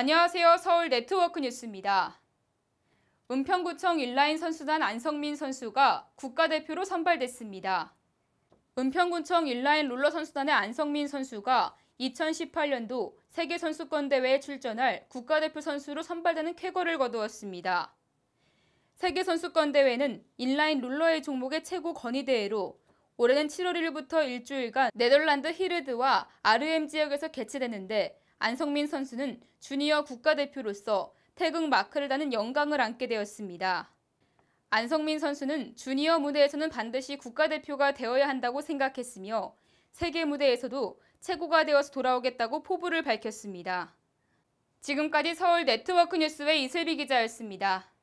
안녕하세요. 서울 네트워크 뉴스입니다. 은평구청 인라인 선수단 안성민 선수가 국가대표로 선발됐습니다. 은평구청 인라인 롤러 선수단의 안성민 선수가 2018년도 세계선수권대회에 출전할 국가대표 선수로 선발되는 쾌거를 거두었습니다. 세계선수권대회는 인라인 롤러의 종목의 최고 건의대회로 올해는 7월 1일부터 일주일간 네덜란드 히르드와 RM 지역에서 개최되는데 안성민 선수는 주니어 국가대표로서 태극 마크를 다는 영광을 안게 되었습니다. 안성민 선수는 주니어 무대에서는 반드시 국가대표가 되어야 한다고 생각했으며 세계 무대에서도 최고가 되어서 돌아오겠다고 포부를 밝혔습니다. 지금까지 서울 네트워크 뉴스의 이슬비 기자였습니다.